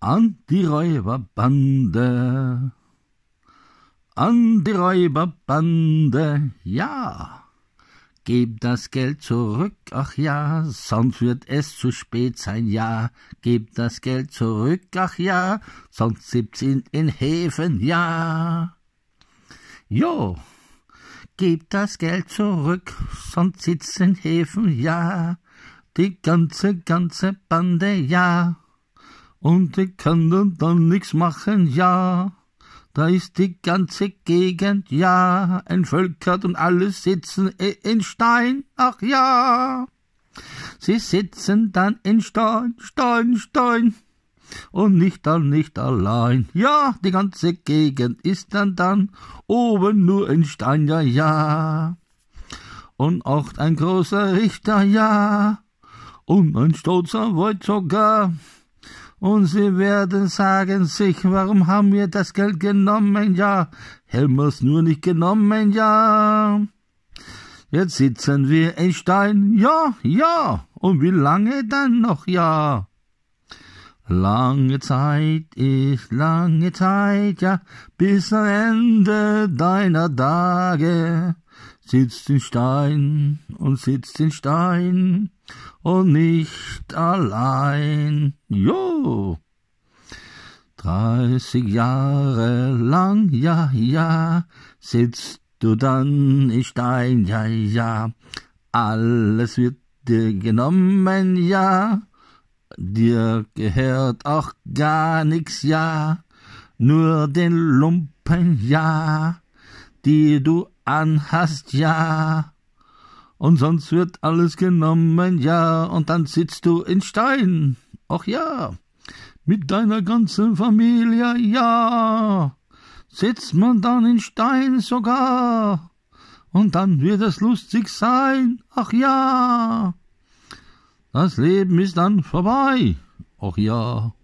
An die Räuberbande. An die Räuberbande, ja. Geb das Geld zurück, ach ja, sonst wird es zu spät sein, ja. Geb das Geld zurück, ach ja, sonst siebt's in, in Häfen, ja. Jo, Geb das Geld zurück, sonst sitzt in Häfen, ja. Die ganze, ganze Bande, ja und die können dann nichts machen, ja. Da ist die ganze Gegend, ja, entvölkert und alle sitzen eh in Stein, ach ja. Sie sitzen dann in Stein, Stein, Stein und nicht dann nicht allein. Ja, die ganze Gegend ist dann dann oben nur in Stein, ja, ja. Und auch ein großer Richter, ja, und ein stolzer Wald sogar und sie werden sagen sich, warum haben wir das Geld genommen, ja, hätten wir es nur nicht genommen, ja. Jetzt sitzen wir in Stein, ja, ja, und wie lange dann noch, ja. Lange Zeit ist lange Zeit, ja, bis am Ende deiner Tage sitzt in Stein und sitzt in Stein und nicht allein. Jo! Dreißig Jahre lang, ja, ja, sitzt du dann in Stein, ja, ja. Alles wird dir genommen, ja. Dir gehört auch gar nichts, ja. Nur den Lumpen, ja, die du anhast, ja. Und sonst wird alles genommen, ja, und dann sitzt du in Stein. Och ja, mit deiner ganzen Familie, ja. Sitzt man dann in Stein sogar. Und dann wird es lustig sein, ach ja. Das Leben ist dann vorbei, ach ja.